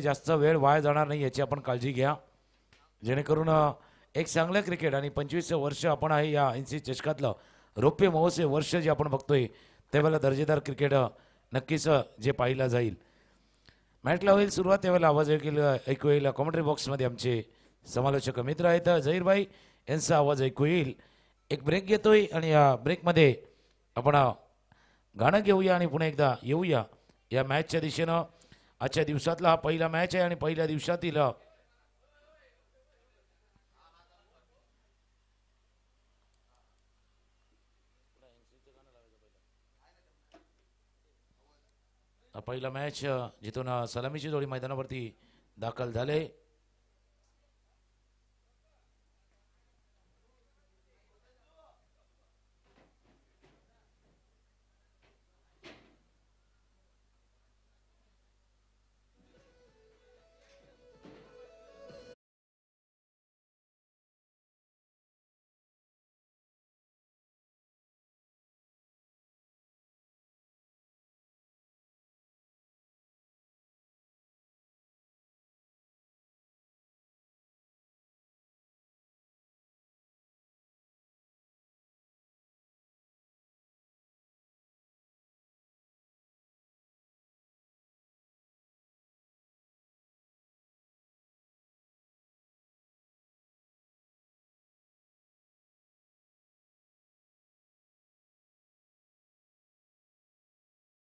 जास्त वेळ वाया जाणार नाही याची आपण काळजी घ्या जेणेकरून एक चांगलं क्रिकेट आणि पंचवीस वर्ष आपण आहे या एन सी चषकातलं रौप्य महोत्सव वर्ष जे आपण बघतोय त्यावेळेला दर्जेदार क्रिकेट नक्कीच जे पाहिलं जाईल मॅटला होईल सुरुवात त्यावेळेला आवाज ऐकेल ऐकू येईल कॉमेंट्री बॉक्समध्ये आमचे समालोचक मित्र आहेत जहीरबाई यांचा आवाज ऐकू येईल एक ब्रेक घेतोय आणि या ब्रेकमध्ये आपण गाणं घेऊया आणि पुन्हा एकदा येऊया या मॅचच्या दिशेनं आजच्या दिवसातला हा पहिला मॅच आहे आणि पहिल्या दिवसातील पहिला मॅच जिथून सलामीची जोडी मैदानावरती दाखल झाले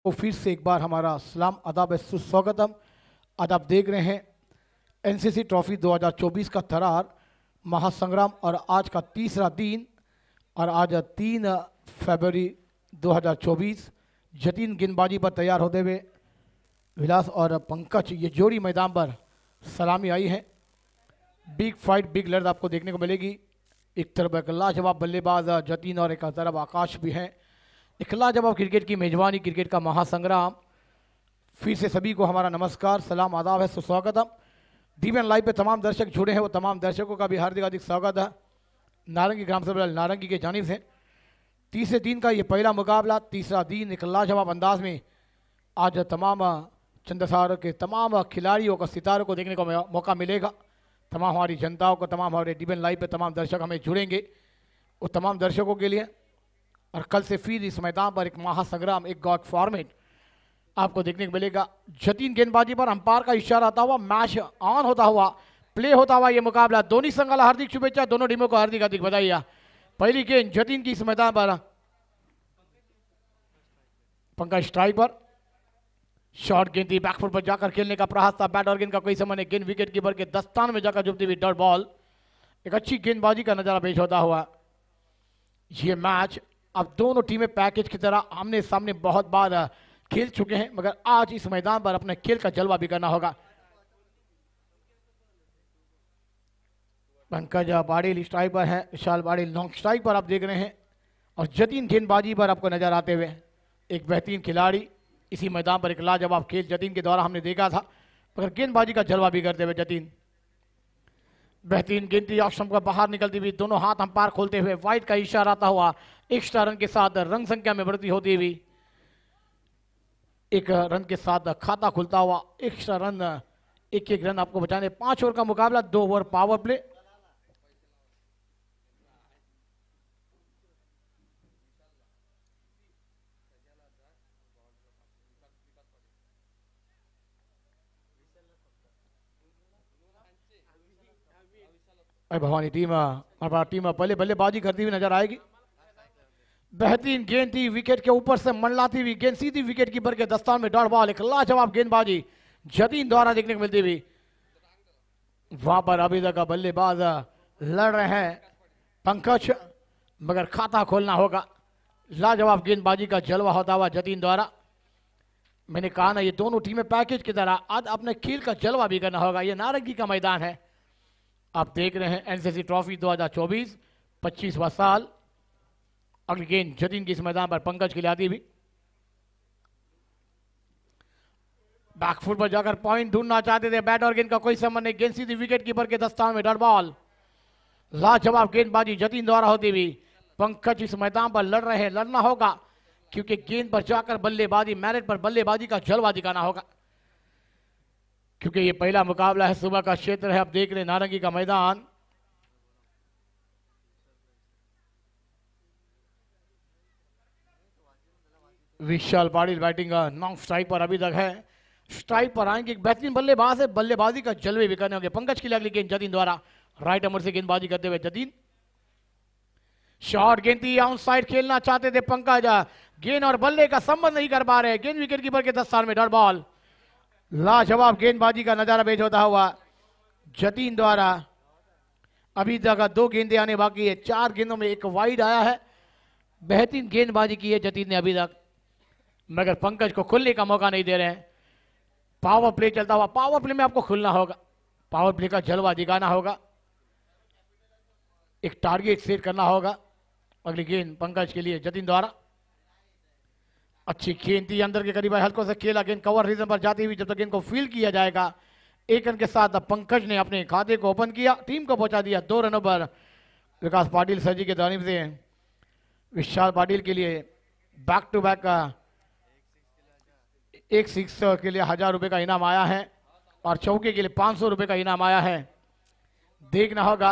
को फिर से एक बार हमारा सलाम अदाब सुस्वागतम अदाब देख रहे हैं एनसीसी ट्रॉफी 2024 का थरार महासंग्राम और आज का तीसरा दिन और आज तीन फरवरी 2024 जतीन गेंदबाजी पर तैयार होते हुए विलास और पंकज ये जोड़ी मैदान पर सलामी आई है बिग फाइट बिग लड़ आपको देखने को मिलेगी एक तरफ एक लाजवाब बल्लेबाज जतीन और एक तरफ आकाश भी हैं इखला जवाब क्रिकेट की मेज़बानी क्रिकेट का महासंग्राम फिर से सभी को हमारा नमस्कार सलाम आदाब है सुस्वागतम दीवन लाइव पे तमाम दर्शक जुड़े हैं वो तमाम दर्शकों का भी हार्दिक हार्दिक स्वागत है नारंगी ग्राम सभा नारंगी के जानी से तीसरे दिन का ये पहला मुकाबला तीसरा दिन इखला जवाब अंदाज में आज तमाम चंदसार के तमाम खिलाड़ियों का सितारों को देखने का मौका मिलेगा तमाम हमारी जनताओं को तमाम हमारे डिबेन लाइव पे तमाम दर्शक हमें जुड़ेंगे और तमाम दर्शकों के लिए और कल से फिर इस मैदान पर एक महासंग्राम एक गॉड फॉर्मेट आपको देखने को मिलेगा जतीन गेंदबाजी पर अंपायर का इशारा आता हुआ मैच ऑन होता हुआ प्ले होता हुआ ये मुकाबला दोनों संघाला हार्दिक शुभेच्छा दोनों टीमों को हार्दिक हार्दिक बधाइया पहली गेंद जतीन की इस मैदान पर पंकज स्ट्राइक पर शॉर्ट गेंद थी बैकफुट पर जाकर खेलने का प्रयास था बैट और गेंद का कोई समय गेंद विकेट कीपर के दस्तान में जाकर जुबती हुई डॉट बॉल एक अच्छी गेंदबाजी का नजारा पेश होता हुआ ये मैच अब दोनों टीमें पैकेज की तरह आमने सामने बहुत बार खेल चुके हैं मगर आज इस मैदान पर अपने खेल का जलवा भी करना होगा पंकज बाड़ेल स्ट्राइक पर है विशाल बाड़ेल लॉन्ग स्ट्राइक पर आप देख रहे हैं और जतीन गेंदबाजी पर आपको नजर आते हुए एक बेहतरीन खिलाड़ी इसी मैदान पर एक लाजवाब खेल जतीन के द्वारा हमने देखा था मगर गेंदबाजी का जलवा भी करते हुए जतीन बेहतरीन गेंदी ऑप्शन का बाहर निकलती हुई दोनों हाथ हम पार खोलते हुए वाइट का इशारा आता हुआ एक्स्ट्रा रन के साथ रन संख्या में वृद्धि होती हुई एक रन के साथ खाता खुलता हुआ एक्स्ट्रा रन एक एक रन आपको बचाने पांच ओवर का मुकाबला दो over power play Bhavani team हमारा टीम पहले बल्लेबाजी करती हुई नजर आएगी बेहतरीन गेंद थी विकेट के ऊपर से मंडलाती हुई गेंद सीधी विकेट कीपर के दस्तान में डॉट बॉल एक लाजवाब गेंदबाजी जदीन द्वारा देखने को मिलती हुई वहां पर अभी तक बल्लेबाज लड़ रहे हैं पंकज मगर खाता खोलना होगा लाजवाब गेंदबाजी का जलवा होता हुआ जतीन द्वारा मैंने कहा ना ये दोनों टीमें पैकेज की तरह आज अपने खेल का जलवा भी करना होगा ये नारंगी का मैदान है आप देख रहे हैं एनसीसी ट्रॉफी 2024 25वां साल अगली गेंद जतिन की इस मैदान पर पंकज की भी बैकफुट पर जाकर पॉइंट ढूंढना चाहते थे बैट और गेंद का कोई संबंध नहीं गेंद सीधी विकेट कीपर के दस्तान में डॉट बॉल लाजवाब गेंदबाजी जतिन द्वारा होती हुई पंकज इस मैदान पर लड़ रहे हैं लड़ना होगा क्योंकि गेंद पर जाकर बल्लेबाजी मैरिट पर बल्लेबाजी का जलवा दिखाना होगा क्योंकि ये पहला मुकाबला है सुबह का क्षेत्र है अब देख रहे नारंगी का मैदान विशाल पाटिल बैटिंग का नॉन स्ट्राइक पर अभी तक है स्ट्राइक पर आएंगे एक बेहतरीन बल्लेबाज है बल्लेबाजी का जलवे भी करने होंगे पंकज की अगली गेंद जतीन द्वारा राइट अमर से गेंदबाजी करते हुए जतीन शॉर्ट गेंद थी ऑन साइड खेलना चाहते थे पंकज गेंद और बल्ले का संबंध नहीं कर पा रहे गेंद विकेट कीपर के दस साल में डॉट बॉल लाजवाब गेंदबाजी का नजारा बेच होता हुआ जतीन द्वारा अभी तक दो गेंदे आने बाकी है चार गेंदों में एक वाइड आया है बेहतरीन गेंदबाजी की है जतीन ने अभी तक मगर पंकज को खुलने का मौका नहीं दे रहे हैं पावर प्ले चलता हुआ पावर प्ले में आपको खुलना होगा पावर प्ले का जलवा दिखाना होगा एक टारगेट सेट करना होगा अगली गेंद पंकज के लिए जतिन द्वारा अच्छी गेंद थी अंदर के करीब हल्को से खेला गेंद कवर रीजन पर जाती हुई जब तक तो गेंद को फील किया जाएगा एक रन के साथ पंकज ने अपने खाते को ओपन किया टीम को पहुंचा दिया दो रनों पर विकास पाटिल सर जी के जानी से विशाल पाटिल के लिए बैक टू बैक का एक सिक्स के लिए हज़ार रुपये का इनाम आया है और चौके के लिए पाँच सौ रुपये का इनाम आया है देखना होगा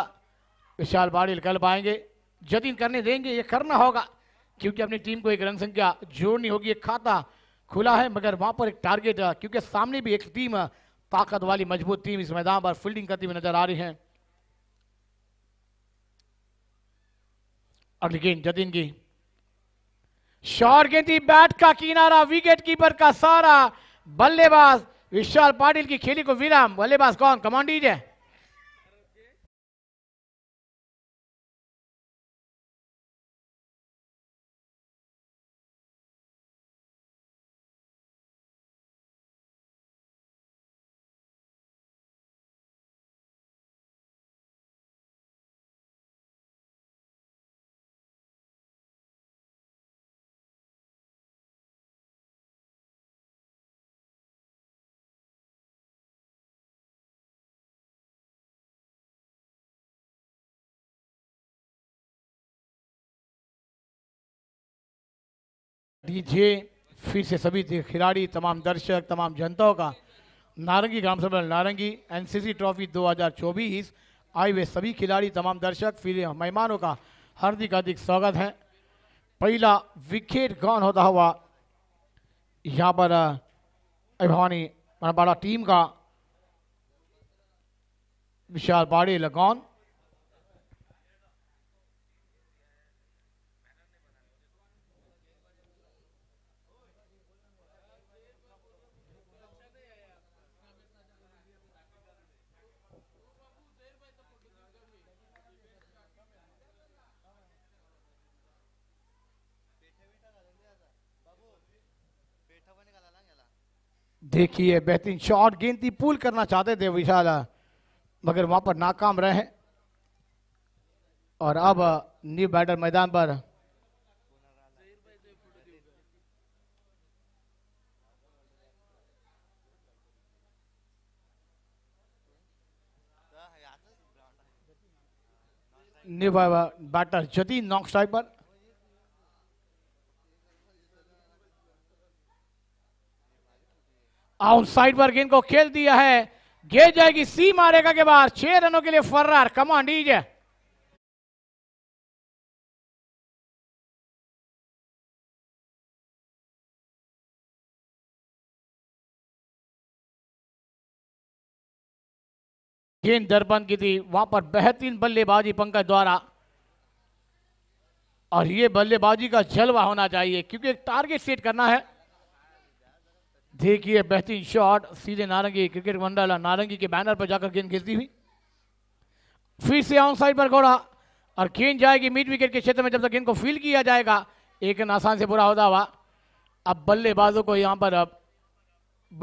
विशाल बाड़ी कल पाएंगे जतिन करने देंगे ये करना होगा क्योंकि अपनी टीम को एक रन संख्या जोड़नी होगी एक खाता खुला है मगर वहाँ पर एक टारगेट क्योंकि सामने भी एक टीम ताकत वाली मजबूत टीम इस मैदान पर फील्डिंग करती हुई नजर आ रही है और लेकिन जतिन की शॉर्ट गेंदी बैट का किनारा विकेट कीपर का सारा बल्लेबाज विशाल पाटिल की खेली को विराम बल्लेबाज कौन कमांडीज है डीजे फिर से सभी खिलाड़ी तमाम दर्शक तमाम जनताओं का नारंगी ग्राम सभा नारंगी एनसीसी ट्रॉफी 2024 आए हुए सभी खिलाड़ी तमाम दर्शक फिर मेहमानों का हार्दिक हार्दिक स्वागत है पहला विकेट गॉन होता हुआ यहाँ पर अभिवानी बड़ा टीम का विशाल बाड़े लगौन देखिए बेहतरीन शॉट गेंद थी पुल करना चाहते थे विशाल मगर वहां पर नाकाम रहे और अब न्यू बैटर मैदान पर new batter Jatin non strike पर साइड पर गेंद को खेल दिया है गेंद जाएगी सी मारेगा के बाद छह रनों के लिए फर्रार कमान है गेंद दरबंद की थी वहां पर बेहतरीन बल्लेबाजी पंकज द्वारा और ये बल्लेबाजी का जलवा होना चाहिए क्योंकि एक टारगेट सेट करना है देखिए बेहतरीन शॉट सीधे नारंगी क्रिकेट मंडल नारंगी के बैनर पर जाकर गेंद खेलती हुई फिर से ऑन साइड पर घोड़ा और गेंद जाएगी मिड विकेट के क्षेत्र में जब तक गेंद को फील किया जाएगा एक आसान से बुरा होता हुआ अब बल्लेबाजों को यहाँ पर अब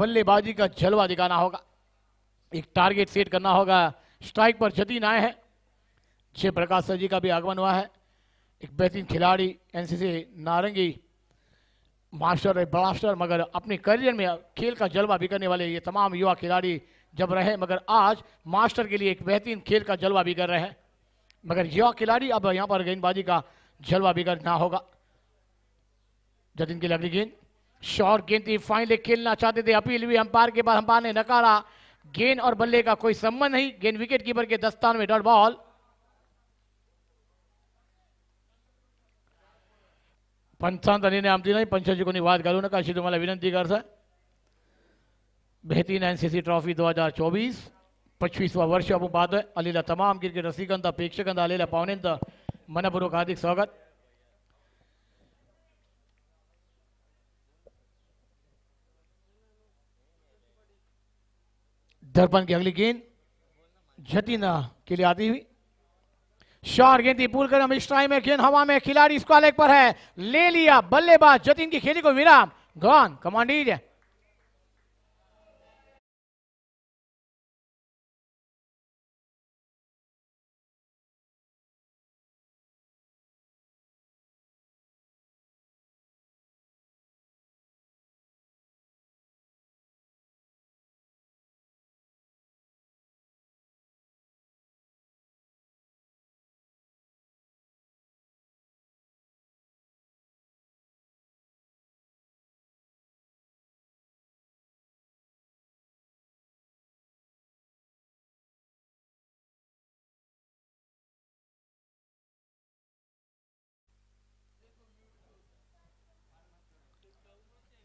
बल्लेबाजी का जलवा दिखाना होगा एक टारगेट सेट करना होगा स्ट्राइक पर जतीन आए हैं जय प्रकाश सर जी का भी आगमन हुआ है एक बेहतरीन खिलाड़ी एनसीसी नारंगी मास्टर है ब्लास्टर मगर अपने करियर में खेल का जलवा बिगड़ने वाले ये तमाम युवा खिलाड़ी जब रहे मगर आज मास्टर के लिए एक बेहतरीन खेल का जलवा बिगड़ रहे हैं मगर युवा खिलाड़ी अब यहाँ पर गेंदबाजी का जलवा बिगड़ना होगा जतिन की लगी गेंद शॉर्ट गेंद थी फाइनल खेलना चाहते थे अपील हुई अंपायर के बाद अंपायर ने नकारा गेंद और बल्ले का कोई संबंध नहीं गेंद विकेट कीपर के दस्तान में डॉट बॉल पंचांतनीने आमची नाही पंचांची को वाद घालू ना अशी तुम्हारा विनंती करता बेहतरीन एन सी सी ट्रॉफी दो हजार चौबीस पच्चीसवा वर्ष अब बात है आलेल्या तमाम क्रिकेट रसिकांचा प्रेक्षकांचा पावन पाहुण्यांचं मनपूर्वक हार्दिक स्वागत दर्पण की अगली गेंद जतीना के लिए आती हुई शॉर गेंदी पुल कर हम स्ट्राइक में गेंद हवा में खिलाड़ी इसको पर है ले लिया बल्लेबाज जतिन की खेली को विराम गॉन कमांडीज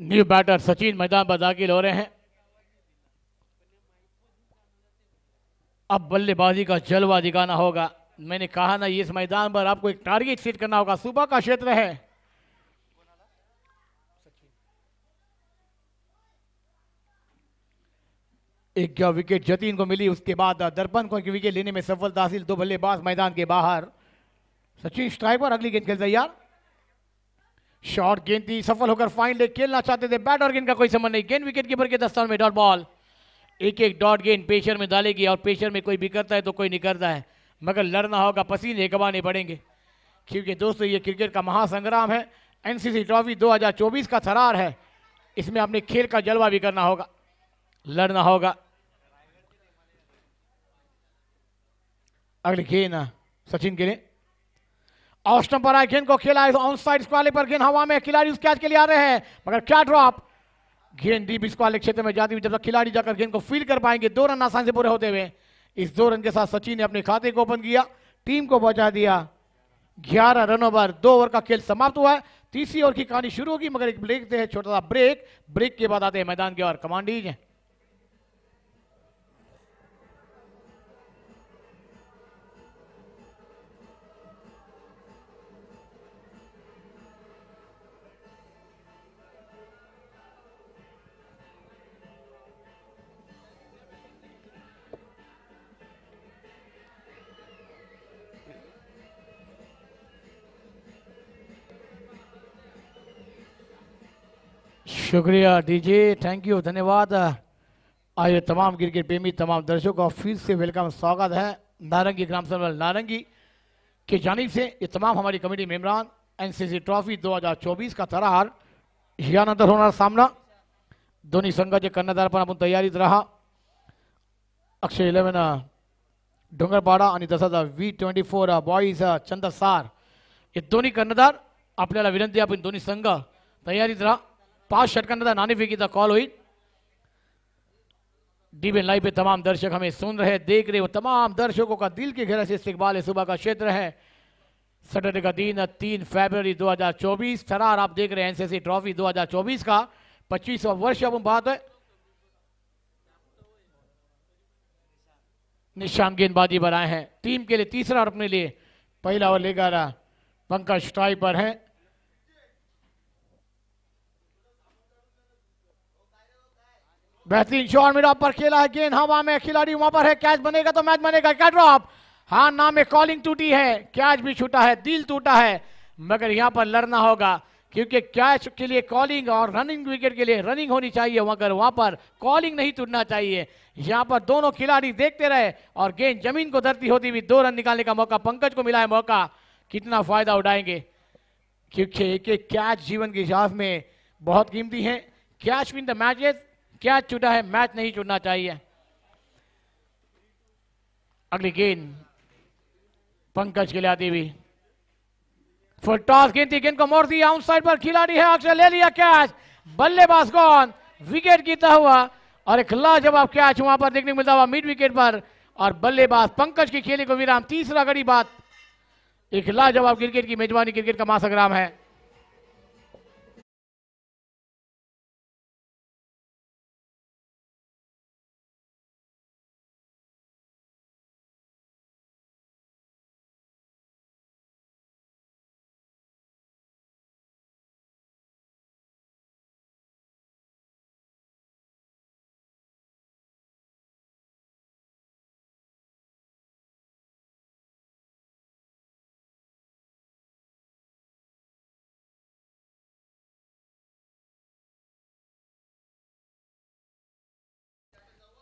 न्यू बैटर सचिन मैदान पर दाखिल हो रहे हैं अब बल्लेबाजी का जलवा दिखाना होगा मैंने कहा ना इस मैदान पर आपको एक टारगेट सेट करना होगा सुबह का क्षेत्र है एक क्या विकेट जतीन को मिली उसके बाद दर्पण को विकेट लेने में सफलता हासिल दो बल्लेबाज मैदान के बाहर सचिन स्ट्राइक पर अगली गेंद खेल तैयार शॉट गेंद थी सफल होकर फाइन खेलना चाहते थे बैट और गेंद का कोई संबंध नहीं गेंद विकेट कीपर के दस्तान में डॉट बॉल एक एक डॉट गेंद पेशर में डालेगी और पेशर में कोई बिकरता है तो कोई निकलता है मगर लड़ना होगा पसीने कमाने पड़ेंगे क्योंकि दोस्तों ये क्रिकेट का महासंग्राम है एनसीसी ट्रॉफी 2024 का थरार है इसमें अपने खेल का जलवा भी करना होगा लड़ना होगा अगले खेल सचिन के लिए ऑस्टम पर आए गेंद को खेला इस ऑन साइड स्क्वाले पर गेंद हवा में खिलाड़ी उस कैच के लिए आ रहे हैं मगर क्या ड्रॉप गेंद डीप स्क्वाले क्षेत्र में जाती हुई जब तक खिलाड़ी जाकर गेंद को फील कर पाएंगे दो रन आसान से पूरे होते हुए इस दो रन के साथ सचिन ने अपने खाते को ओपन किया टीम को बचा दिया ग्यारह रनों पर दो ओवर का खेल समाप्त हुआ है तीसरी ओवर की कहानी शुरू होगी मगर एक ब्रेक दे छोटा सा ब्रेक ब्रेक के बाद आते हैं मैदान की और कमांडीज हैं शुक्रिया डीजे थैंक यू धन्यवाद आज तमाम क्रिकेट प्रेमी तमाम दर्शकों का फिर से वेलकम स्वागत है नारंगी ग्राम सभा नारंगी के जानी से ये तमाम हमारी कमेटी मेम्बरान एनसीसी ट्रॉफी 2024 का तरार यानंतर होना सामना संघ के कर्णधार पर अपन तैयारी रहा अक्षय इलेवन डोंगरपाडा दस हजार V twenty four boys Chandsar ये दोनों कर्णधार अपने विनंती अपनी दोनों संघ तैयारी रहा पांच शट के अंदर नानीफी की तक कॉल हुई डीबी लाइव पे तमाम दर्शक हमें सुन रहे देख रहे हो तमाम दर्शकों का दिल के घेरा से इस्तेबाल है सुबह का क्षेत्र है सटरडे का दिन तीन फरवरी 2024 हजार आप देख रहे हैं एनसीसी ट्रॉफी 2024 का पच्चीसवा वर्ष अब बात है निशान गेंदबाजी बनाए हैं टीम के लिए तीसरा और अपने लिए पहला और लेकर पंकज स्ट्राइक पर है बेहतरीन शॉट मेरा पर खेला है गेंद हवा में खिलाड़ी वहां पर है कैच बनेगा तो मैच बनेगा क्या ड्रॉप हाँ नाम में कॉलिंग टूटी है कैच भी छूटा है दिल टूटा है मगर यहाँ पर लड़ना होगा क्योंकि कैच के लिए कॉलिंग और रनिंग विकेट के लिए रनिंग होनी चाहिए मगर वहां पर कॉलिंग नहीं टूटना चाहिए यहाँ पर दोनों खिलाड़ी देखते रहे और गेंद जमीन को धरती होती हुई दो रन निकालने का मौका पंकज को मिला है मौका कितना फायदा उठाएंगे क्योंकि एक एक कैच जीवन के हिसाब में बहुत कीमती है कैच विन द मैचेस क्या चुना है मैच नहीं चुनना चाहिए अगली गेंद पंकज आती हुई फुल टॉस थी गेंद को मोड़ दिया साइड पर खिलाड़ी है अक्षर ले लिया कैच बल्लेबाज कौन विकेट गिरता हुआ और एक लाजवाब कैच वहां पर देखने को मिलता हुआ मिड विकेट पर और बल्लेबाज पंकज के खेले को विराम तीसरा गड़ी बात एक लाजवाब क्रिकेट की मेजबानी क्रिकेट का महासंग्राम है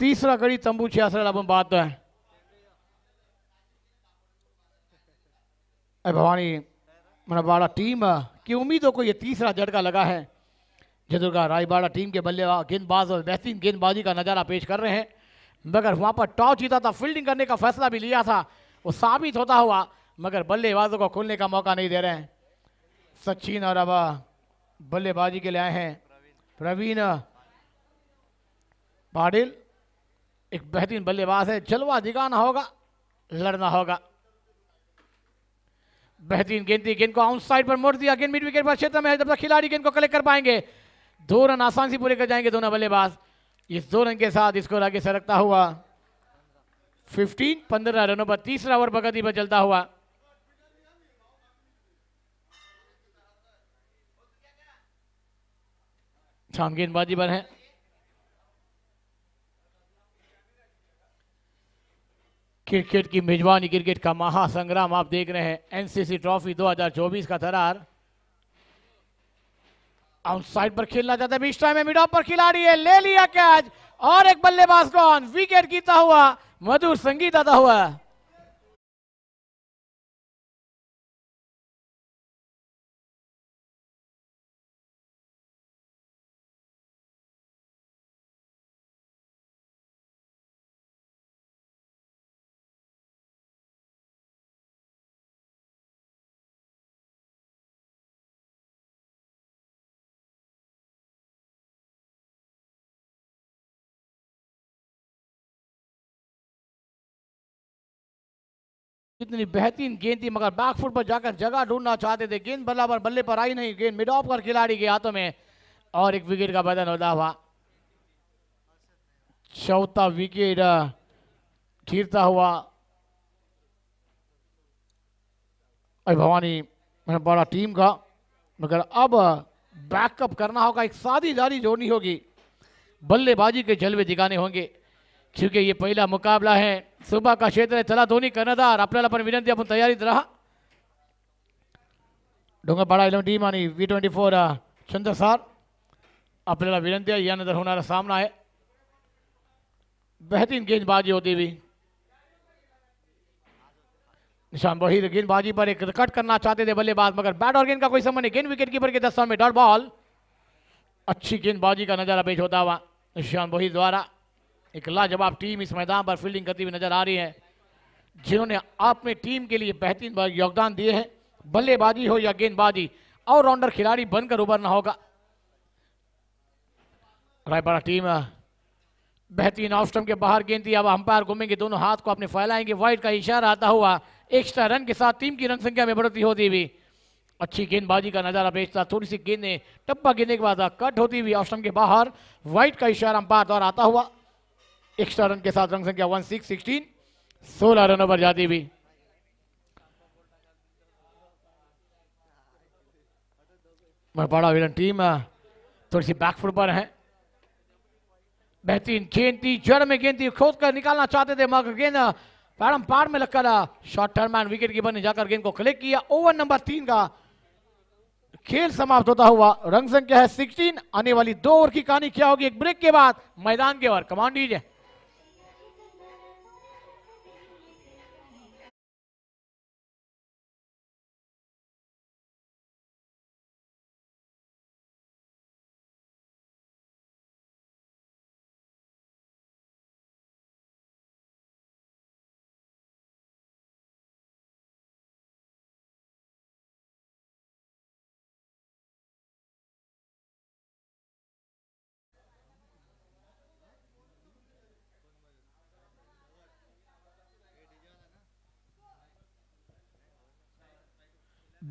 तीसरा कड़ी तंबू छियासठ लाभ बात तो है अरे भवानी माना बाड़ा टीम की उम्मीदों को ये तीसरा झटका लगा है जदुर्गा रायबाड़ा टीम के बल्ले गेंदबाज और बेहतरीन गेंदबाजी का नज़ारा पेश कर रहे हैं मगर वहाँ पर टॉस जीता था फील्डिंग करने का फैसला भी लिया था वो साबित होता हुआ मगर बल्लेबाजों को खोलने का मौका नहीं दे रहे हैं सचिन और अब बल्लेबाजी के लिए आए हैं प्रवीण पाटिल एक बेहतरीन बल्लेबाज है जलवा दिखाना होगा लड़ना होगा बेहतरीन गेंद थी गेंद को आउट साइड पर मोड़ दिया गेंद मिड विकेट पर क्षेत्र में जब तक खिलाड़ी गेंद को कलेक्ट कर पाएंगे दो रन आसान से पूरे कर जाएंगे दोनों बल्लेबाज इस दो रन के साथ इसको आगे सरकता हुआ फिफ्टीन पंद्रह रनों पर तीसरा ओवर प्रगति पर चलता हुआ गेंदबाजी पर है क्रिकेट की मेजबानी क्रिकेट का महासंग्राम आप देख रहे हैं एनसीसी ट्रॉफी 2024 का थरार आउटसाइड पर खेलना चाहता है बीच टाइम में मिड ऑफ पर खिलाड़ी है ले लिया कैच और एक बल्लेबाज कौन विकेट गीता हुआ मधुर संगीत आता हुआ कितनी बेहतरीन गेंद थी मगर बैक फुट पर जाकर जगह ढूंढना चाहते थे गेंद बल्ला पर बल्ले पर आई नहीं गेंद मिड ऑफ कर खिलाड़ी के हाथों में और एक विकेट का बदन होता हुआ चौथा विकेट ठीरता हुआ अरे भवानी मैंने बड़ा टीम का मगर अब बैकअप करना होगा एक सादी जारी जोड़नी होगी बल्लेबाजी के जलवे दिखाने होंगे क्योंकि ये पहला मुकाबला है सुबह का क्षेत्र है चला धोनी कर्णधार अपने अपन विनंती तैयारी रहा राहा बड़ा इलेवन टीम आणि वी ट्वेंटी फोर सार अपने विनंती यह नजर होना सामना है बेहतरीन गेंदबाजी होती हुई निशान वही तो गेंदबाजी पर एक कट करना चाहते थे बल्लेबाज मगर बैट और गेंद का कोई समय नहीं गेंद विकेट कीपर के दस में डॉट बॉल अच्छी गेंदबाजी का नजारा पेश होता हुआ निशान वही द्वारा एक लाजवाब टीम इस मैदान पर फील्डिंग करती हुई नजर आ रही है जिन्होंने अपने टीम के लिए बेहतरीन योगदान दिए हैं बल्लेबाजी हो या गेंदबाजी ऑलराउंडर खिलाड़ी बनकर उभरना होगा रायपाड़ा टीम बेहतरीन ऑफ के बाहर गेंद दी अब अंपायर घूमेंगे दोनों हाथ को अपने फैलाएंगे व्हाइट का इशारा आता हुआ एक्स्ट्रा रन के साथ टीम की रन संख्या में बढ़ोतरी होती हुई अच्छी गेंदबाजी का नजारा बेचता थोड़ी सी गेंदें टप्पा गिरने के बाद कट होती हुई ऑफ के बाहर वाइड का इशारा अंपायर द्वारा आता हुआ एक्स्ट्रा रन के साथ रंग संख्या वन सिक्स सिक्सटीन सोलह रनों पर जाती हुई बड़ा विलन टीम थोड़ी सी बैकफुट पर है बेहतरीन गेंद थी जड़ में गेंद थी खोद कर निकालना चाहते थे मगर गेंद पैरम पार में लगकर short term and wicket keeper ने जाकर गेंद को कलेक्ट किया ओवर नंबर तीन का खेल समाप्त होता हुआ रंग संख्या है 16 आने वाली दो ओवर की कहानी क्या होगी एक ब्रेक के बाद मैदान के ओर कमांड लीजिए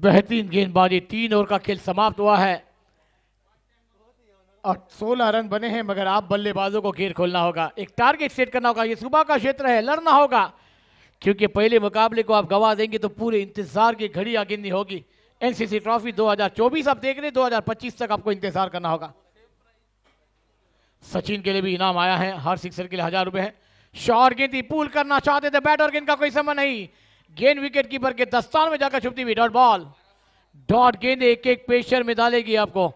बेहतरीन गेंदबाजी तीन ओवर का खेल समाप्त हुआ है और 16 रन बने हैं मगर आप बल्लेबाजों को घेर खोलना होगा एक टारगेट सेट करना होगा ये सुबह का क्षेत्र है लड़ना होगा क्योंकि पहले मुकाबले को आप गवा देंगे तो पूरे इंतजार की घड़ी आगिननी होगी एनसीसी ट्रॉफी 2024 आप देख रहे हैं 2025 तक आपको इंतजार करना होगा सचिन के लिए भी इनाम आया है हर सिक्सर के लिए हजार रुपए है शॉर्ट गेंद पूल करना चाहते थे बैट और गेंद का कोई समय नहीं गेंद विकेट कीपर के दस्तान में जाकर छुपती हुई डॉट बॉल डॉट गेंद एक एक पेशर में डालेगी आपको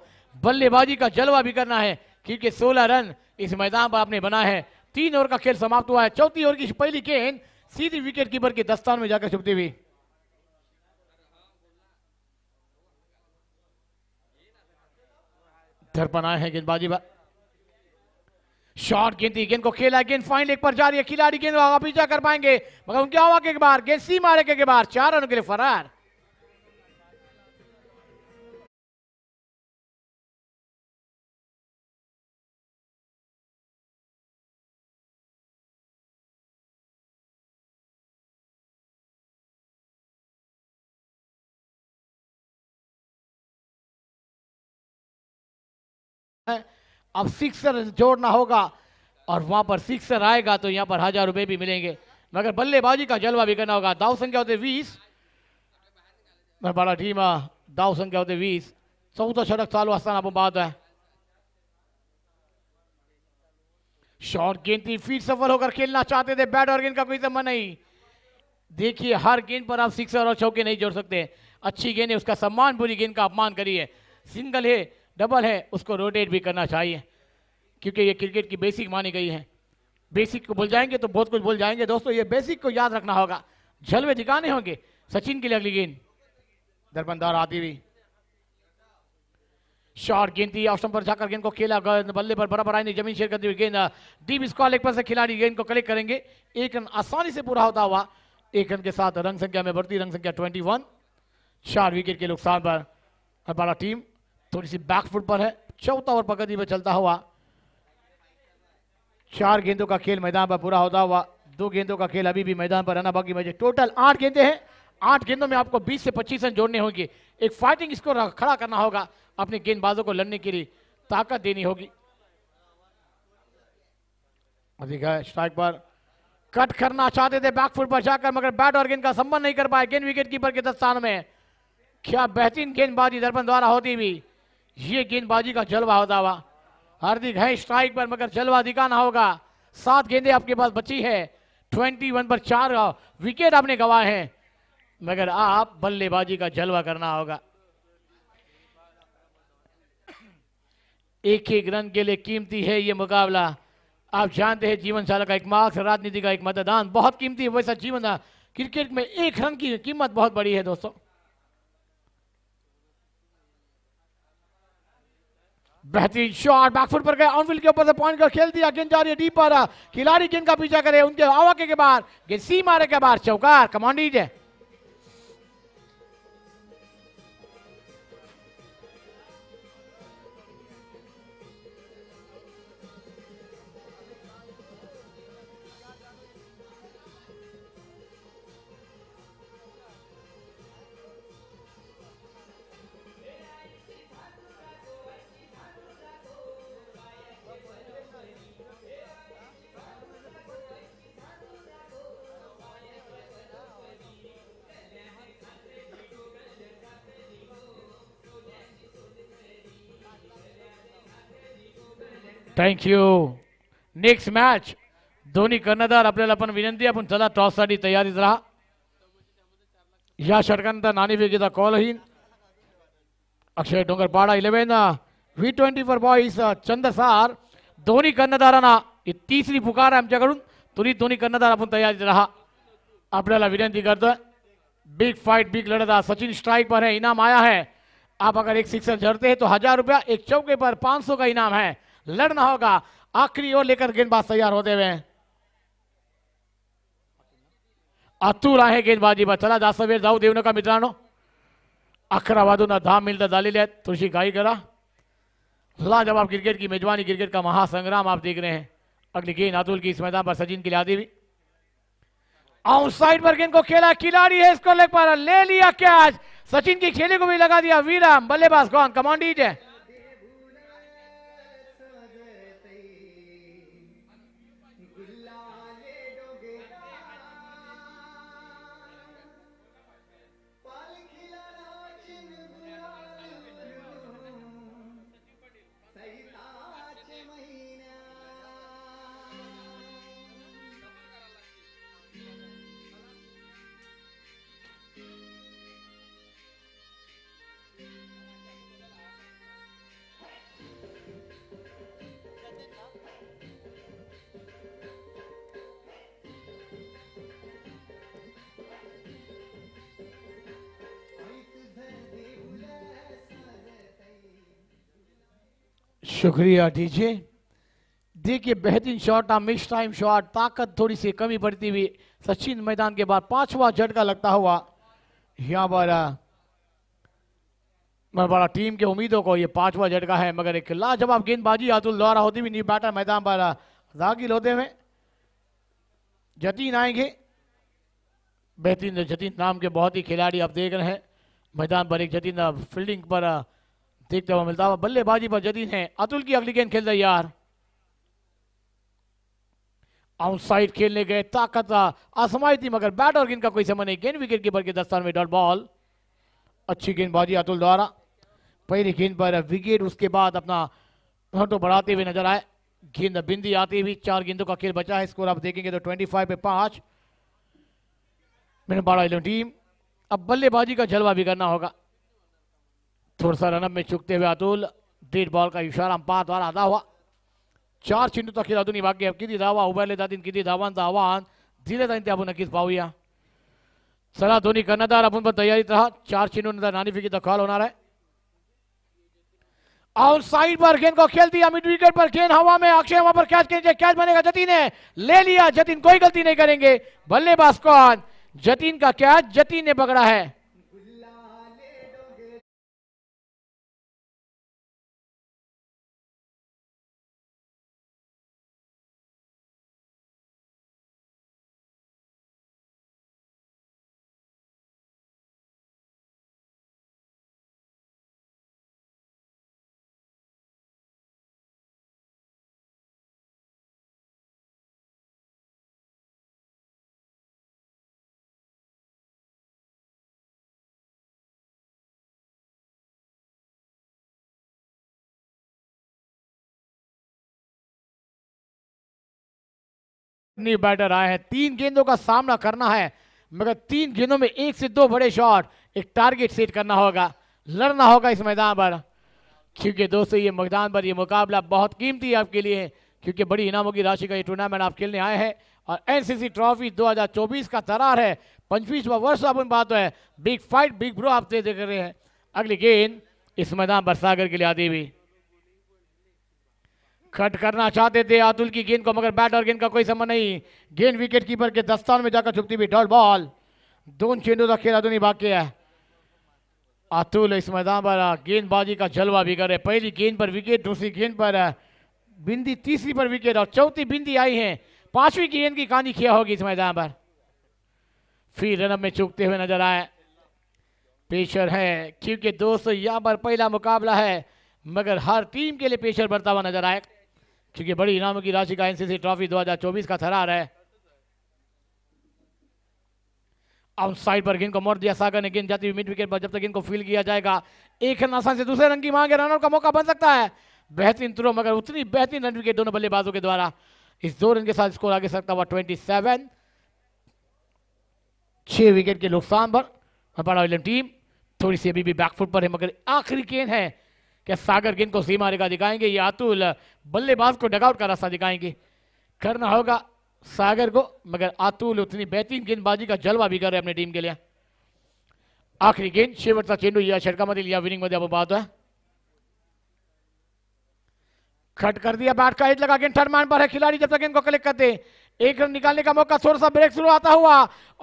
बल्लेबाजी का जलवा भी करना है क्योंकि 16 रन इस मैदान पर आपने बना है तीन ओवर का खेल समाप्त हुआ है चौथी ओवर की पहली गेंद सीधी विकेट कीपर के दस्तान में जाकर छुपती हुई दर्पण आए हैं गेंदबाजी शॉर्ट गेंद गेंद को खेला गेंद फाइनल एक पर जा रही है खिलाड़ी गेंद पीछा कर पाएंगे मगर उनके हवा के बाहर गेंद सी मारे के बाहर चार रन के लिए फरार है अब सिक्सर जोड़ना होगा और वहां पर सिक्सर आएगा तो यहां पर हज़ार रुपए भी मिलेंगे मगर बल्लेबाजी का जलवा भी करना होगा दाव संख्या होते वीस बड़ा धीमा दाव संख्या होते वीस चौथा षटक चालू असताना पण पाहत शॉर्ट गेंद थी फिर सफल होकर खेलना चाहते थे बैट और गेंद का कोई सम्मान नहीं देखिए हर गेंद पर आप सिक्सर और चौके नहीं जोड़ सकते अच्छी गेंद है उसका सम्मान बुरी गेंद का अपमान करिए सिंगल है डबल है उसको रोटेट भी करना चाहिए क्योंकि ये क्रिकेट की बेसिक मानी गई है बेसिक को भूल जाएंगे तो बहुत कुछ भूल जाएंगे दोस्तों ये बेसिक को याद रखना होगा झलवे दिखाने होंगे सचिन के लिए अगली गेंद दरबंदार आती हुई शॉर्ट गेंद थी ऑप्शन पर जाकर गेंद को खेला बल्ले पर बराबर आएंगे जमीन शेयर करती हुई गेंद डीप स्कॉल एक पर से खिलाड़ी गेंद को कलेक्ट करेंगे एक रन आसानी से पूरा होता हुआ एक रन के साथ रंग संख्या में बढ़ती रंग संख्या वन चार विकेट के नुकसान पर हमारा टीम थोड़ी सी बैक फुट पर है चौथा ओवर प्रगति पर चलता हुआ चार गेंदों का खेल मैदान पर पूरा होता हुआ दो गेंदों का खेल अभी भी मैदान पर रहना बाकी मजे टोटल आठ गेंदे हैं आठ गेंदों में आपको 20 से 25 रन जोड़ने होंगे एक फाइटिंग स्कोर खड़ा करना होगा अपने गेंदबाजों को लड़ने के लिए ताकत देनी होगी स्ट्राइक पर कट करना चाहते थे बैकफुट पर जाकर मगर बैट और गेंद का संबंध नहीं कर पाए गेंद विकेट कीपर के दस्तान में क्या बेहतरीन गेंदबाजी दर्पण द्वारा होती हुई ये गेंदबाजी का जलवा होता हुआ हार्दिक है स्ट्राइक पर मगर जलवा दिखाना होगा सात गेंदे आपके पास बची है ट्वेंटी वन पर चार विकेट आपने गवाए हैं मगर आप बल्लेबाजी का जलवा करना होगा एक एक रन के लिए कीमती है ये मुकाबला आप जानते हैं जीवन शाला का एक मार्क्स राजनीति का एक मतदान बहुत कीमती है वैसा जीवन क्रिकेट में एक रन की कीमत बहुत बड़ी है दोस्तों बेहतरीन शॉट बैकफुट पर गए ऑनफील्ड के ऊपर से पॉइंट का खेल दिया गेंद जा रही है पर खिलाड़ी गेंद का पीछा करे उनके आवाके के बाहर गेंद मारे के बाहर चौकार कमांडीज है thank you next match Dhoni कर्णधार अपने विनंती आपण चला टॉस टॉससाठी तयारीत राहा या षटकांचा नाणेफेकीचा कॉल ही Akshay Dongarpada eleven V twenty four boys Chandsar Dhoni कर्णधारांना ही तिसरी पुकार है आम तुरी धोनी कर्णधार अपन तैयारी रहा अपने विनंती करते बिग फाइट बिग लड़ता सचिन स्ट्राइक पर है इनाम आया है आप अगर एक सिक्सर झड़ते हैं तो हजार रुपया एक चौके पर पांच सौ का इनाम है लड़ना होगा आखिरी ओर लेकर गेंदबाज तैयार होते हुए अतुल गेंदबाजी गेंदबाजीवर चला जास्त वेळ जाऊ का नका अखरा अकरा वाजून दहा मिनिटं झालेली आहेत गाई करा लाजवाब क्रिकेट की मेजबानी क्रिकेट का महासंग्राम आप देख रहे हैं अगली गेंद अतुल की इस मैदान पर सचिन की लादी भी आउटसाइड पर गेंद को खेला खिलाड़ी है इसको लेग पर ले लिया कैच सचिन की खेले को भी लगा दिया वीराम बल्लेबाज कौन कमांडीज है शुक्रिया डीजे देखिए बेहतरीन शॉट आ मिस टाइम शॉट ताकत थोड़ी सी कमी पड़ती हुई सचिन मैदान के बाद पांचवा झटका लगता हुआ यहाँ पर बड़ा टीम के उम्मीदों को ये पांचवा झटका है मगर एक लाजवाब गेंदबाजी अतुल द्वारा होती हुई नहीं बैठा मैदान पर रागिल होते हुए जतीन आएंगे बेहतरीन जतीन नाम के बहुत ही खिलाड़ी आप देख रहे हैं मैदान पर एक जतीन फील्डिंग पर देखते हुआ मिलता हुआ बल्लेबाजी पर जदीन है अतुल की अगली गेंद खेल रही यार आउटसाइड खेलने गए ताकत असमाई थी मगर बैट और गेंद का कोई समय नहीं गेंद विकेट कीपर के दस्तान में डॉट बॉल अच्छी गेंदबाजी अतुल द्वारा पहली गेंद पर विकेट उसके बाद अपना तो बढ़ाते हुए नजर आए गेंद बिंदी आती हुई चार गेंदों का खेल बचा है स्कोर आप देखेंगे तो फाइव पे पांच मिनट टीम अब बल्लेबाजी का जलवा भी करना होगा थोड़ा सा रनअप में चुकते हुए अतुल डेड बॉल का इशारा पांच द्वारा अदा हुआ चार चेंडू तक बाकी अब कि धावा उभारले जातील किती धावांचं धावान दिलं जाईल ते आपण नक्कीच पाहूया चला धोनी कर्णधार अपन पर तैयारी रहा चार चिन्हू चेंडूनंतर नाणेफिकीचा कॉल तो होना है और साइड पर गेंद को खेल दिया मिड विकेट पर गेंद हवा में अक्षय वहां पर कैच खेल कैच बनेगा जतीन है ले लिया जतीन कोई गलती नहीं करेंगे बल्लेबाज कौन जतीन का कैच जतीन ने पकड़ा है अपनी बैटर आए हैं तीन गेंदों का सामना करना है मगर तीन गेंदों में एक से दो बड़े शॉट एक टारगेट सेट करना होगा लड़ना होगा इस मैदान पर क्योंकि दोस्तों ये मैदान पर ये मुकाबला बहुत कीमती है आपके लिए क्योंकि बड़ी इनामों की राशि का ये टूर्नामेंट आप खेलने आए हैं और एनसीसी ट्रॉफी 2024 का तरार है पंचवीसवा वर्ष अपन बात है बिग फाइट बिग ब्रो आप देख कर रहे हैं अगली गेंद इस मैदान पर सागर के लिए आदि हुई कट करना चाहते थे अतुल की गेंद को मगर बैट और गेंद का कोई समय नहीं गेंद विकेट कीपर के दस्तान में जाकर छुपती हुई डॉट बॉल दोन चेंडों तो का खेल अतुल बाकी है अतुल इस मैदान पर गेंदबाजी का जलवा भी करे पहली गेंद पर विकेट दूसरी गेंद पर बिंदी तीसरी पर विकेट और चौथी बिंदी आई है पांचवी गेंद की कहानी किया होगी इस मैदान पर फिर रनअप में चुकते हुए नजर आए पेशर है क्योंकि दोस्तों यहाँ पर पहला मुकाबला है मगर हर टीम के लिए पेशर बढ़ता हुआ नजर आए क्योंकि बड़ी इनाम की राशि का एनसीसी ट्रॉफी 2024 का थरार है आउट साइड पर गेंद को मोड़ दिया सागर ने गेंद जाती हुई मिड विकेट पर जब तक गेंद को फील किया जाएगा एक रन आसान से दूसरे रन की मांग है रनआउट का मौका बन सकता है बेहतरीन थ्रो मगर उतनी बेहतरीन रन विकेट दोनों बल्लेबाजों के द्वारा इस दो रन के साथ स्कोर आगे सकता हुआ ट्वेंटी सेवन छह विकेट के नुकसान पर हमारा टीम थोड़ी सी अभी भी बैकफुट पर है मगर आखिरी गेंद है कि सागर गेंद को सीमा रेखा दिखाएंगे या अतुल बल्लेबाज को डगआउट का रास्ता दिखाएंगे करना होगा सागर को मगर अतुल उतनी बेहतरीन गेंदबाजी का जलवा भी कर रहे अपनी टीम के लिए आखिरी गेंद शेवरता चेंडू या छटका मदिल या विनिंग मध्य बात है खट कर दिया बैट का एज लगा गेंद टर्मान पर है खिलाड़ी जब तक को कलेक्ट करते एक रन निकालने का मौका थोड़ा सा ब्रेक शुरू आता हुआ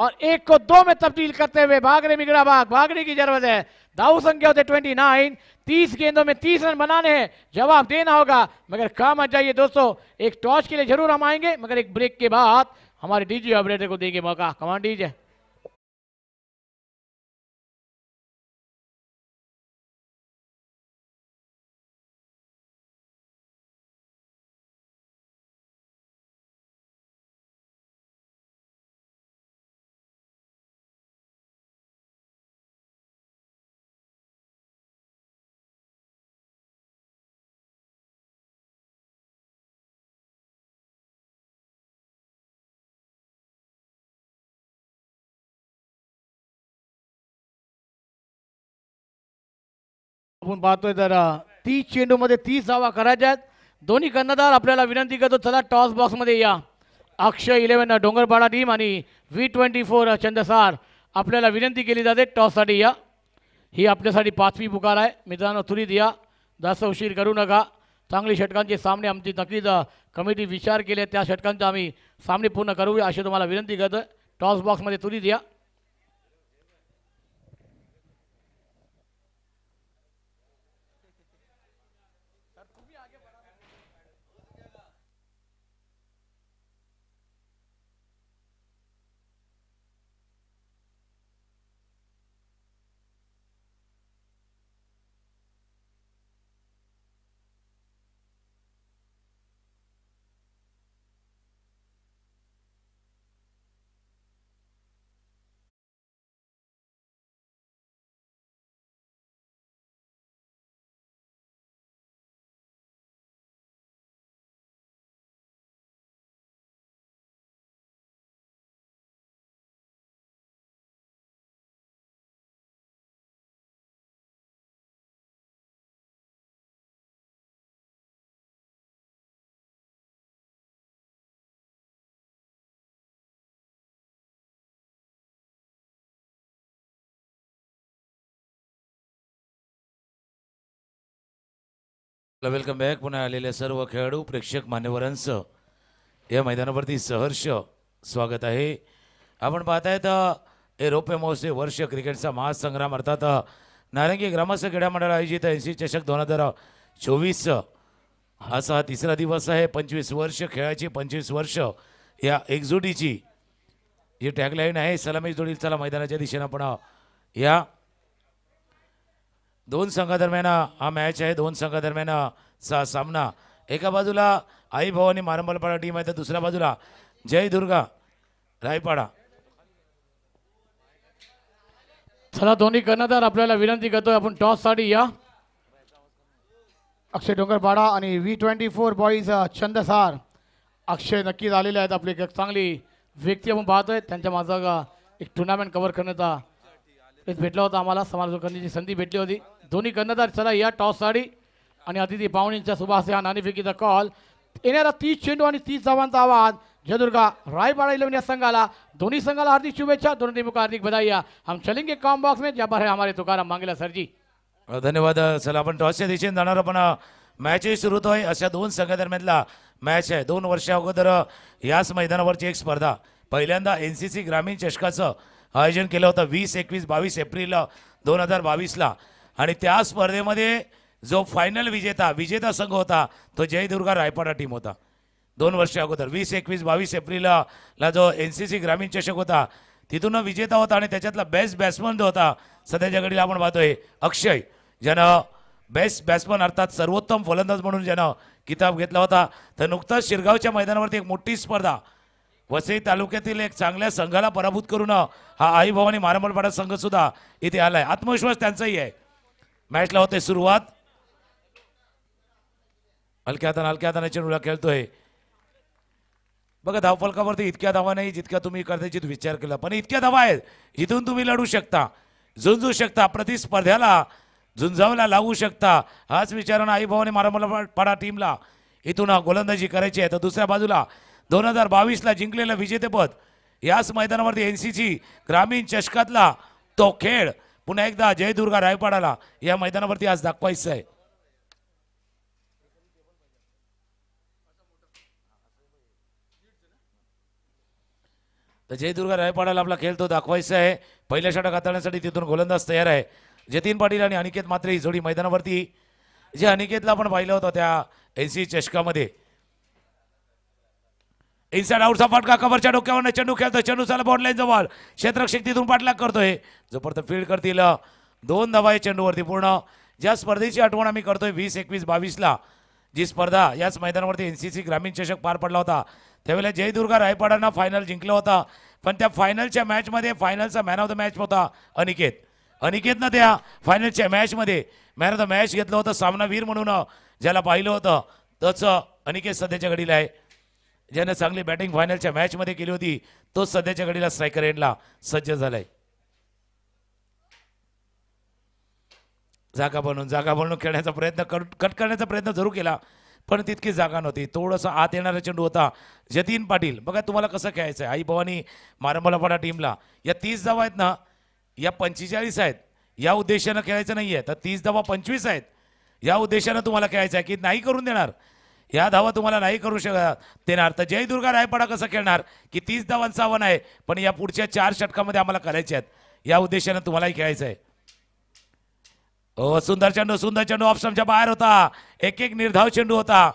और एक को दो में तब्दील करते हुए भागरे मिगड़ा भाग भागने की जरूरत है दाऊ संख्या होते नाइन तीस गेंदों में तीस रन बनाने हैं जवाब देना होगा मगर काम आ जाइए दोस्तों एक टॉस के लिए जरूर हम आएंगे मगर एक ब्रेक के बाद हमारे डीजी ऑपरेटर को देंगे मौका कमान डीजे आपण पाहतोय तर तीस चेंडूमध्ये तीस धावा करायच्या आहेत दोन्ही कर्णधार आपल्याला विनंती करतो चला टॉस बॉक्समध्ये या अक्षय इलेव्हन डोंगरपाडा टीम आणि व्ही ट्वेंटी फोर चंद्रसार आपल्याला विनंती केली जाते टॉससाठी या ही आपल्यासाठी पाचवी पुकार आहे मित्रांनो तुरी या जास्त उशीर करू नका चांगली षटकांचे सामने आमची नक्कीच कमिटी विचार केले त्या षटकांचा आम्ही सामने पूर्ण करूया अशी तुम्हाला विनंती करतो टॉस बॉक्समध्ये तुरी द्या वेलकम बॅक पुन्हा आलेल्या सर्व खेळाडू प्रेक्षक मान्यवरांचं या मैदानावरती सहर्ष स्वागत आहे आपण पाहतायत हे रोपे महोत्सव वर्ष क्रिकेटचा महासंग्राम अर्थात नारंगी ग्रामस्थ क्रीडा मंडळ आयोजित ऐंशी चषक दोन हजार चोवीस असा तिसरा दिवस आहे पंचवीस वर्ष खेळाची पंचवीस वर्ष या एकजुटीची जी टॅगलाईन आहे सलामी जोडील चला मैदानाच्या दिशेनं आपण या दोन संघादरम्यान हा मॅच आहे दोन संघादरम्यान सा सामना एका बाजूला आई भवानी मारंबलपाडा टीम आहे तर दुसऱ्या बाजूला जय दुर्गा रायपाडा चला दोन्ही कर्णधार आपल्याला विनंती करतोय आपण टॉससाठी या अक्षय डोंगरपाडा आणि V twenty four boys Chandsar Akshay नक्कीच आलेले आहेत आपली एक चांगली व्यक्ती आपण पाहतोय त्यांच्या माझा एक टुर्नामेंट कव्हर करण्याचा भेटला होता आम्हाला समालोचन करण्याची संधी भेटली होती दोन्ही कर्णधार चला या टॉस साडी आणि अतिथी पाहुणींच्या या नाणेफेकीचा कॉल येणारा तीस चेंडू आणि तीस धावांचा आवाज जयदुर्गा रायबाड़ा इलेवन या संघाला दोन्ही संघाला हार्दिक शुभेच्छा दोन्ही टीमों हार्दिक बधाईया हम चलेंगे कॉम बॉक्स में जबर है हमारे तुकाराम मांगेला सर जी धन्यवाद चला आपण टॉसच्या दिशेने जाणार पण मॅचही सुरू होतोय अशा दोन संघादरम्यानला मॅच आहे दोन वर्षा अगोदर याच मैदानावरची एक स्पर्धा पहिल्यांदा एन सी सी ग्रामीण चषकाचं आयोजन केलं होतं वीस एकवीस बावीस एप्रिल दोन हजार बावीसला आणि त्या स्पर्धेमध्ये जो फायनल विजेता विजेता संघ होता तो जयदुर्गा रायपाडा टीम होता दोन वर्ष अगोदर वीस एकवीस बावीस एप्रिलला ला जो एन सी सी ग्रामीण चषक होता तिथून विजेता होता आणि त्याच्यातला बेस्ट बॅट्समन जो होता सध्याच्या घडीला आपण पाहतोय अक्षय ज्यानं बेस्ट बॅट्समन अर्थात सर्वोत्तम फलंदाज म्हणून ज्यानं किताब घेतला होता तर नुकताच शिरगावच्या मैदानावरती एक मोठी स्पर्धा वसई तालुक्यातील एक चांगल्या संघाला पराभूत करून हा आई भवानी मारमलपाडा संघ सुद्धा इथे आलाय आत्मविश्वास त्यांचाही आहे मॅचला होते सुरुवात हलक्या हाताने हलक्या हाताने चेंडूला खेळतोय बघा धावफलकावरती इतक्या धावा नाही जितक्या तुम्ही करण्याची विचार केला पण इतक्या धावा आहेत इथून तुम्ही लढू शकता झुंजू शकता प्रतिस्पर्ध्याला झुंजावला लावू शकता हाच आई भावाने मारामला पाडा टीमला इथून गोलंदाजी करायची आहे तर दुसऱ्या बाजूला दोन हजार बावीसला जिंकलेलं विजेतेपद याच मैदानावरती एन सी ग्रामीण चषकातला तो खेळ पुन्हा एकदा जयदुर्गा रायपाडाला या मैदानावरती आज दाखवायचं आहे तर जयदुर्गा रायपाडाला आपला खेळ तो दाखवायचा आहे पहिल्या षटक हाताळण्यासाठी तिथून गोलंदाज तयार आहे जतीन पाटील आणि अनिकेत मात्रे ही जोडी मैदानावरती जे अनिकेतला आपण पाहिलं होतं त्या एन सी चषकामध्ये इन्साइड आउटचा फटका कव्हरच्या डोक्यावर चेंडू खेळतो चेंडू चाल बॉडलाईन जवळ क्षेत्रक्षक तिथून पाठलाग करतोय जोपर्यंत फील्ड करतील दोन धावा या चेंडूवरती पूर्ण ज्या स्पर्धेची आठवण आम्ही करतोय वीस एकवीस बावीसला जी स्पर्धा याच मैदानावरती एन सी सी ग्रामीण चषक पार पडला होता त्यावेळेला जयदुर्गा रायपाडांना फायनल जिंकलं होता पण त्या फायनलच्या मॅचमध्ये फायनलचा मॅन ऑफ द मॅच होता अनिकेत अनिकेतनं त्या फायनलच्या मॅचमध्ये मॅन ऑफ द मॅच घेतलं होतं सामनावीर म्हणून ज्याला पाहिलं होतं तसं अनिकेत सध्याच्या घडीला आहे ज्यानं चांगली बॅटिंग फायनलच्या मॅचमध्ये केली होती तोच सध्याच्या घडीला स्ट्रायकर एंडला सज्ज झालाय जागा बनवून जागा बनवून खेळण्याचा प्रयत्न कट करण्याचा प्रयत्न जरूर केला पण तितकी जागा नव्हती थोडंसं आत येणारा चेंडू होता जतीन पाटील बघा तुम्हाला कसं खेळायचं आहे आई भवानी मारंबलापाडा टीमला या तीस धावा आहेत ना या पंचेचाळीस आहेत या उद्देशानं खेळायचं नाही आहे तर तीस धावा पंचवीस आहेत या उद्देशानं तुम्हाला खेळायचं आहे की नाही करून देणार या धावा तुम्हाला नाही करू शकत देणार तर जयदुर्गा रायपाडा कसं खेळणार की तीस धावांचं आव्हान आहे पण या पुढच्या चार षटकामध्ये आम्हाला करायचे आहेत या उद्देशानं तुम्हालाही खेळायचं आहे ओ सुंदर चेंडू सुंदर चेंडू ऑप्शनच्या बाहेर होता एक एक निर्धाव चेंडू होता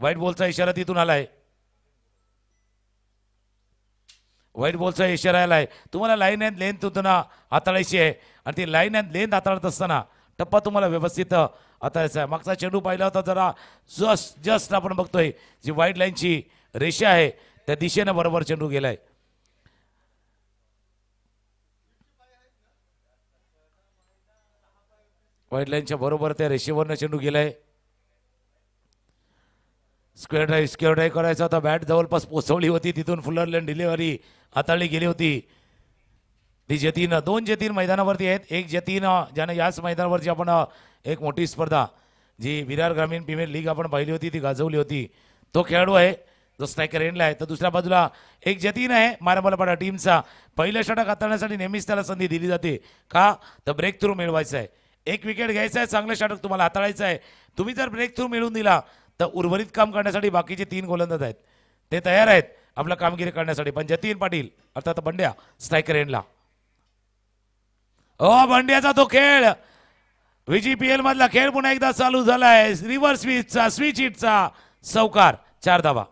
व्हाईट बॉलचा इशारा तिथून आलाय व्हाईट बॉलचा इशारा आलाय तुम्हाला लाईन अँड लेंथ तुला हाताळायची आहे आणि ती लाईन अँड लेंथ हाताळत असताना टप्पा तुम्हाला व्यवस्थित आता मागचा चेंडू पाहिला होता जरा जस्ट जस्ट आपण बघतोय जी वाईट लाईनची रेषा आहे त्या दिशेनं बरोबर चेंडू गेलाय वाईट लाईनच्या बरोबर त्या रेषेवरनं चेंडू गेलाय स्क्वेअर ड्राईव्ह स्क्वेअर ड्राईव्ह करायचा होता बॅट जवळपास पोचवली होती तिथून लाईन डिलिव्हरी हाताळली गेली होती ती जतीन दोन जतीन मैदानावरती आहेत एक जतीन ज्यानं याच मैदानावरची आपण एक मोठी स्पर्धा जी विरार ग्रामीण प्रीमियर लीग आपण पाहिली होती ती गाजवली होती तो खेळाडू आहे जो स्ट्रायकर एंडला आहे तर दुसऱ्या बाजूला एक जतीन आहे मारामलपाडा टीमचा पहिलं षटक हाताळण्यासाठी नेहमीच त्याला संधी दिली जाते का तर ब्रेक थ्रू मिळवायचा आहे एक विकेट घ्यायचा आहे चांगलं षटक तुम्हाला हाताळायचं आहे तुम्ही जर ब्रेक थ्रू मिळवून दिला तर उर्वरित काम करण्यासाठी बाकीचे तीन गोलंदाज आहेत ते तयार आहेत आपलं कामगिरी करण्यासाठी पण जतीन पाटील अर्थात बंड्या स्ट्रायकर एंडला ओ बंड्याचा तो खेळ व्हीजीपीएल मधला खेळ पुन्हा एकदा चालू झालाय रिव्हर्स रिव्हर्स स्विचचा स्विच इटचा सवकार, चार धावा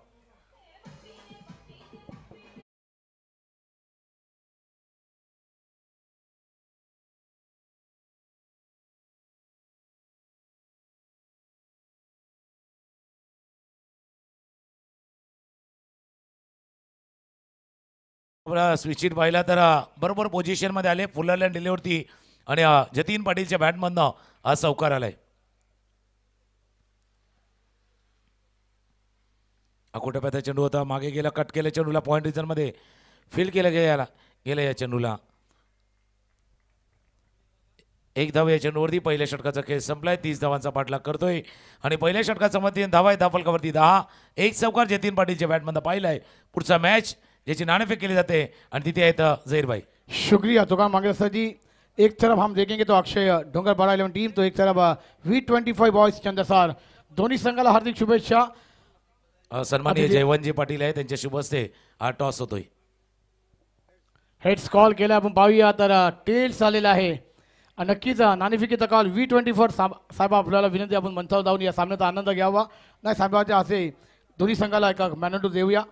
आपला स्विचिट पाहिला तर बरोबर पोझिशनमध्ये आले फुलरला डिलेवरती आणि जतीन पाटीलच्या बॅटमधनं हा सौकार आलाय अकोट्याप्याचा चेंडू होता मागे गेला कट केला चेंडूला पॉईंट रिझनमध्ये फील केलं गेला गेलं या चेंडूला एक धाव या चेंडूवरती पहिल्या षटकाचा खेळ संपलाय तीस धावांचा पाठलाग करतोय आणि पहिल्या षटकाचा मध्ये धावाय आहे धाफलकावरती दहा एक सवकार जतीन पाटीलच्या बॅटमधनं पाहिलाय पुढचा मॅच ज्याची नाणेफेक केली जाते आणि तिथे आहेत जहीरभाई शुक्रिया तुका मांगे जी एक तरफ हम देखेंगे तो अक्षय डोंगर बड़ा इलेवन टीम तो एक तरफ V twenty five boys Chandrasar दोन्ही संघाला हार्दिक शुभेच्छा सन्माननीय जयवंतजी पाटील आहे त्यांच्या शुभ हा टॉस होतोय हेड्स कॉल केला आपण पाहूया तर टेल्स आलेला आहे नक्कीच नाणेफिकीचा कॉल वी ट्वेंटी फोर साब साहेब आपल्याला विनंती आपण मंचावर जाऊन या सामन्याचा आनंद घ्यावा नाही साहेबांच्या असे दोन्ही संघाला एका मॅनंटू देऊया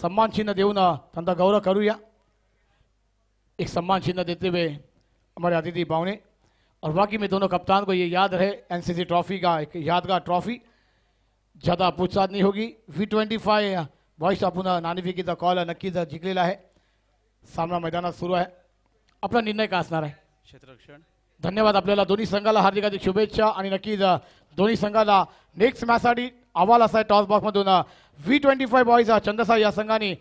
सम्मान चिन्ह देऊन त्यांचा गौरव करूया एक चिन्ह देते हुए हमारे अतिथि बावने और बाकी मी दोनों कप्तान को ये याद रहे एनसीसी ट्रॉफी का एक यादगार ट्रॉफी ज़्यादा पूछताछ नाही होगी व्ही ट्वेंटी फाय बॉईस आपण नाणीफिकीचा कॉल नक्कीच जिंकलेला आहे सामना मैदानात सुरू आहे आपला निर्णय काय असणार आहे क्षेत्ररक्षण धन्यवाद आपल्याला दोन्ही संघाला हार्दिक हार्दिक शुभेच्छा आणि नक्कीच दोन्ही संघाला नेक्स्ट मॅचसाठी आव्हाल असा आहे टॉस बॉक्समधून व्ही ट्वेंटी फाय बॉईज हा चंदसा या संघाने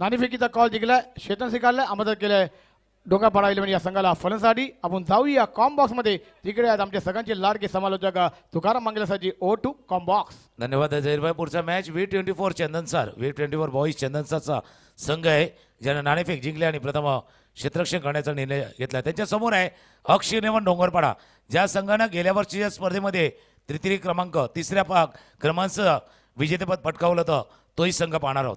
नाणेफेकीचा कॉल जिंकलाय क्षेत्र स्वीकारलं आमदार केलंय डोका पाडाविले म्हणजे या संघाला फलनसाठी आपण जाऊया कॉम्बॉक्समध्ये तिकडे आहेत आमच्या सगळ्यांचे लाडके समालोचक तुकाराम मंगलासाठी ओ टू कॉम्बॉक्स धन्यवाद जयरभाई पुढचा मॅच व्ही ट्वेंटी फोर चंदन व्ही ट्वेंटी फोर बॉईज चंदनसारचा संघ आहे ज्यानं नाणेफेक जिंकले आणि प्रथम क्षेत्ररक्षण करण्याचा निर्णय घेतला समोर आहे अक्षय नेवन डोंगरपाडा ज्या संघानं गेल्या वर्षीच्या स्पर्धेमध्ये तृतीय क्रमांक तिसऱ्या पाक क्रमांक विजेतेपद पटकावलं होतं तोही संघ पाहणार आहोत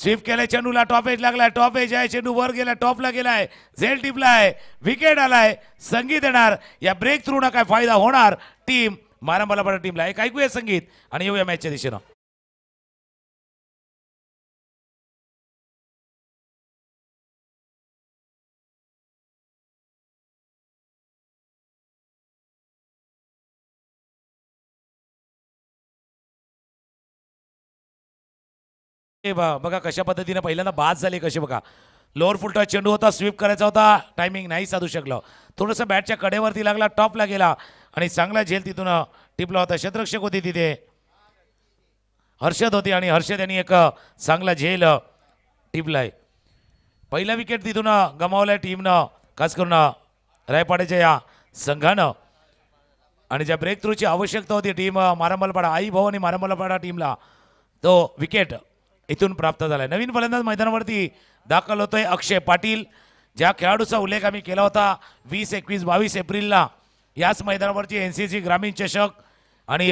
स्विफ केलाय चेंडूला टॉप एज लागलाय टॉप एज आहे चेंडू वर गेलाय टॉपला गेलाय झेल टिपला आहे विकेट आलाय संगीत येणार या ब्रेक थ्रू ना काय फायदा होणार टीम मारंबाला पड टीमला एक ऐकूया संगीत आणि येऊया मॅचच्या दिशेनं बघा कशा पद्धतीने पहिल्यांदा बाद झाली कसे बघा लोअर फुलटा चेंडू होता स्वीप करायचा होता टायमिंग नाही साधू शकलं थोडंसं बॅटच्या कडेवरती लागला टॉपला गेला आणि चांगला झेल तिथून टिपला होता क्षेत्रक्षक होती तिथे हर्षद होती आणि हर्षद यांनी एक चांगला झेल टिपलाय पहिला विकेट तिथून गमावलाय टीमनं खास करून रायपाड्याच्या या संघानं आणि ज्या ब्रेक थ्रूची आवश्यकता होती टीम मारंबलपाडा आई भाऊ आणि मारंबलपाडा टीमला तो विकेट इथून प्राप्त झाला आहे नवीन फलंदाज मैदानावरती दाखल होतोय अक्षय पाटील ज्या खेळाडूचा उल्लेख आम्ही केला होता वीस एकवीस बावीस एप्रिलला याच मैदानावरची एन सी सी ग्रामीण चषक आणि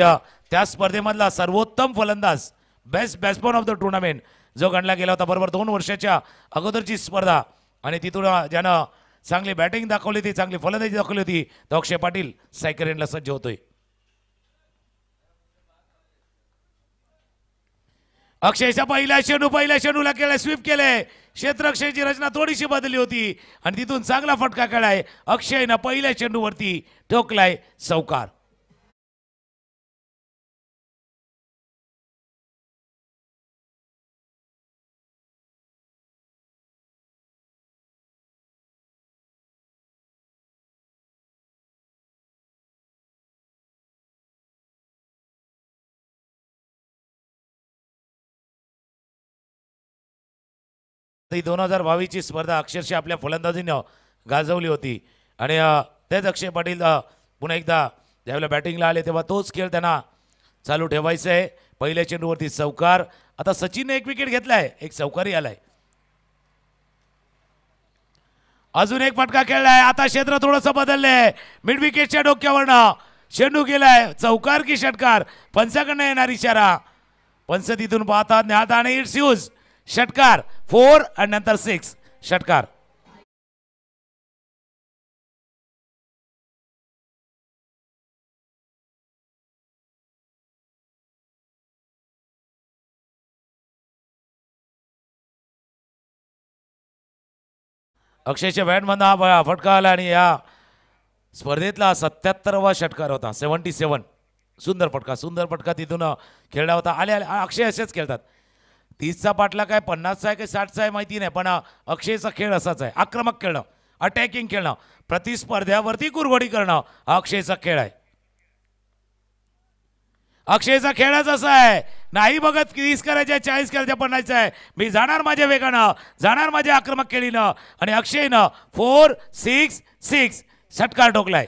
त्या स्पर्धेमधला सर्वोत्तम फलंदाज best batsman of the tournament जो गणला गेला होता बरोबर दोन वर्षाच्या अगोदरची स्पर्धा आणि तिथून ज्यानं चांगली बॅटिंग दाखवली होती चांगली फलंदाजी दाखवली होती तो अक्षय पाटील सायकरेनला सज्ज होतोय अक्षयच्या पहिल्या शेडू पहिल्या शेडूला केला स्वीप केलंय क्षेत्रक्षयची रचना थोडीशी बदलली होती आणि तिथून चांगला फटका केलाय अक्षयनं पहिल्या चेंडूवरती ठोकलाय सौकार ही दोन हजार बावीसची स्पर्धा अक्षरशः आपल्या फलंदाजीनं गाजवली होती आणि तेच अक्षय पाटील पुन्हा एकदा ज्यावेळेला बॅटिंगला आले तेव्हा तोच खेळ त्यांना चालू ठेवायचा आहे पहिल्या चेंडूवरती चौकार आता सचिनने एक विकेट घेतलाय एक चौकारही आलाय अजून एक फटका खेळलाय आता क्षेत्र थोडंसं बदललंय मिड विकेटच्या डोक्यावरनं चेंडू गेलाय चौकार की षटकार पंचाकडनं येणार इशारा पंच तिथून पाहतात ज्ञात आणि इट्स यूज षटकार फोर आणि नंतर सिक्स षटकार अक्षयच्या बॅटमधनं हा फटका आला आणि या स्पर्धेतला सत्याहत्तरवा षटकार होता सेवन्टी सेवन सुंदर फटका सुंदर फटका तिथून खेळला होता आले आले अक्षय असेच खेळतात तीसचा पाठला काय पन्नासचा आहे काय साठचा आहे माहिती नाही पण अक्षयचा खेळ असाच आहे आक्रमक खेळणं अटॅकिंग खेळणं प्रतिस्पर्ध्यावरती कुरघोडी करणं हा अक्षयचा खेळ आहे अक्षयचा खेळच असा आहे नाही बघत तीस करायच्या चाळीस करायचा पन्नासचा आहे मी जाणार माझ्या वेगानं जाणार माझ्या आक्रमक खेळीनं आणि अक्षयनं फोर सिक्स सिक्स षटकार ठोकलाय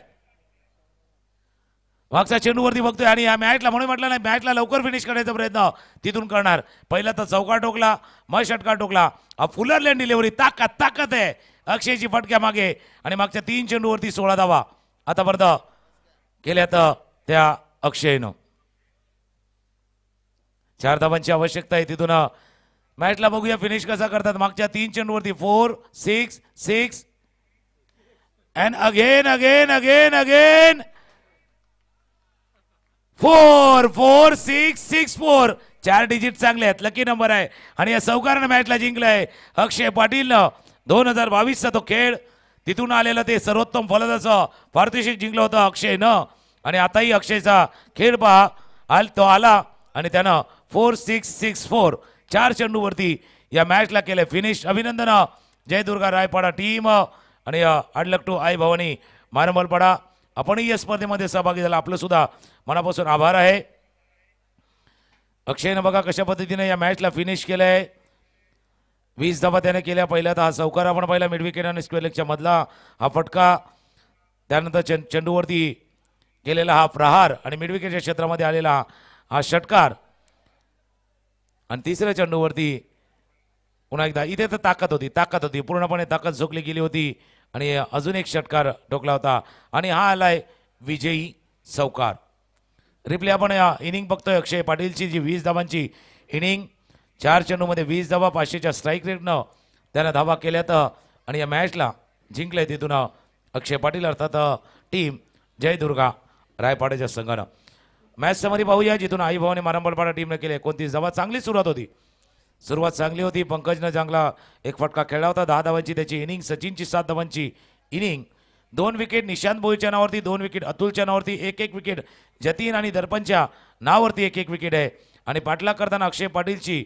मागचा चेंडूवरती बघतोय आणि या मॅचला म्हणून म्हटलं नाही मॅचला लवकर फिनिश करण्याचा प्रयत्न तिथून करणार पहिला तर चौका टोकला मग षटका टोकला फुलर लँड डिलिव्हरी ताकद ताकद आहे अक्षयची फटक्या मागे आणि मागच्या तीन चेंडूवरती सोळा धावा आता परत केल्या तर त्या अक्षयनं चार धावांची आवश्यकता आहे तिथून मॅचला बघूया फिनिश कसा करतात मागच्या तीन चेंडूवरती four six six and again again again again four four six six four चार डिजिट चांगले आहेत लकी नंबर आहे आणि या सौकारण मॅचला आहे अक्षय पाटीलनं दोन हजार बावीसचा तो खेळ तिथून आलेला ते सर्वोत्तम फलदाचं पारितोषिक जिंकलं होतं अक्षयनं आणि आताही अक्षयचा खेळ पहा आल तो आला आणि त्यानं फोर सिक्स सिक्स फोर चार चेंडूवरती या मॅचला केलं फिनिश अभिनंदन जयदुर्गा रायपाडा टीम आणि टू आई भवानी मारमलपाडा आपणही या स्पर्धेमध्ये सहभागी झाला आपलं सुद्धा मनापासून आभार आहे अक्षयनं बघा कशा पद्धतीने या मॅचला फिनिश केलं आहे वीस धावा त्याने केल्या पहिल्या तर हा चौकार आपण पाहिला मिडविकेट आणि स्क्वेअर लेगच्या मधला हा फटका त्यानंतर चे चेंडूवरती केलेला हा प्रहार आणि मिडविकेटच्या क्षेत्रामध्ये आलेला हा षटकार आणि तिसऱ्या चेंडूवरती पुन्हा एकदा इथे तर ताकद होती ताकद होती पूर्णपणे ताकद झोकली गेली होती आणि अजून एक षटकार ठोकला होता आणि हा आलाय विजयी सौकार रिप्ले आपण या इनिंग बघतोय अक्षय पाटीलची जी वीस धावांची इनिंग चार चेंडूमध्ये वीस धावा पाचशेच्या स्ट्राईक रेटनं त्यानं धावा केल्यात आणि या मॅचला जिंकलंय तिथून अक्षय पाटील अर्थात टीम जयदुर्गा रायपाड्याच्या संघानं मॅच समोर पाहूया जिथून भावाने मारंबलपाडा टीमनं केले एकोणतीस धावा चांगली सुरुवात होती सुरुवात चांगली होती पंकजनं चांगला एक फटका खेळला होता दहा धावांची त्याची इनिंग सचिनची सात धावांची इनिंग दोन विकेट निशांत भोईच्या नावावरती दोन विकेट अतुलच्या नावावरती एक एक विकेट जतीन आणि दर्पणच्या नावावरती एक एक विकेट आहे आणि पाटला करताना अक्षय पाटीलची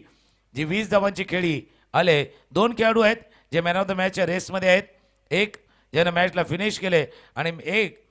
जी वीस धावांची खेळी आले दोन खेळाडू आहेत जे मॅन ऑफ द मॅचच्या रेसमध्ये आहेत एक ज्यानं मॅचला फिनिश केले आणि एक